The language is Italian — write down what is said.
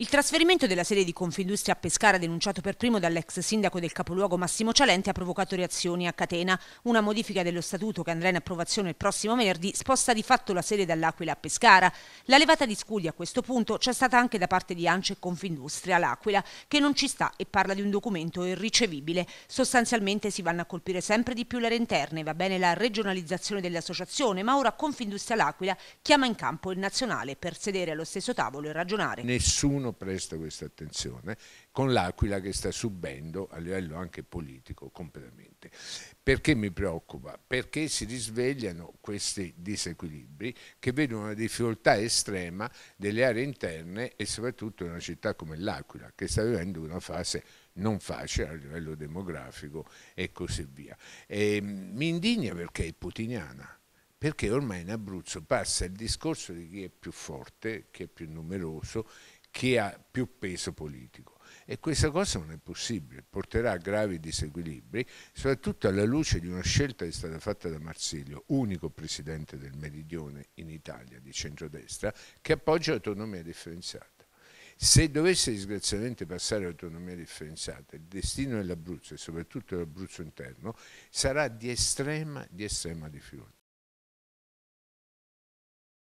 Il trasferimento della sede di Confindustria a Pescara, denunciato per primo dall'ex sindaco del capoluogo Massimo Cialenti, ha provocato reazioni a catena. Una modifica dello statuto che andrà in approvazione il prossimo venerdì sposta di fatto la sede dall'Aquila a Pescara. La levata di scudi a questo punto c'è stata anche da parte di Ance e Confindustria l'Aquila, che non ci sta e parla di un documento irricevibile. Sostanzialmente si vanno a colpire sempre di più le aree interne, va bene la regionalizzazione dell'associazione, ma ora Confindustria l'Aquila chiama in campo il nazionale per sedere allo stesso tavolo e ragionare. Nessuno riprendano presto questa attenzione, con l'Aquila che sta subendo a livello anche politico completamente. Perché mi preoccupa? Perché si risvegliano questi disequilibri che vedono una difficoltà estrema delle aree interne e soprattutto in una città come l'Aquila che sta vivendo una fase non facile a livello demografico e così via. E ehm, mi indigna perché è putiniana perché ormai in Abruzzo passa il discorso di chi è più forte, chi è più numeroso, che ha più peso politico. E questa cosa non è possibile, porterà a gravi disequilibri, soprattutto alla luce di una scelta che è stata fatta da Marsilio, unico presidente del Meridione in Italia di centrodestra, che appoggia l'autonomia differenziata. Se dovesse disgraziatamente passare l'autonomia differenziata, il destino dell'Abruzzo e soprattutto dell'Abruzzo interno sarà di estrema, di estrema difficoltà.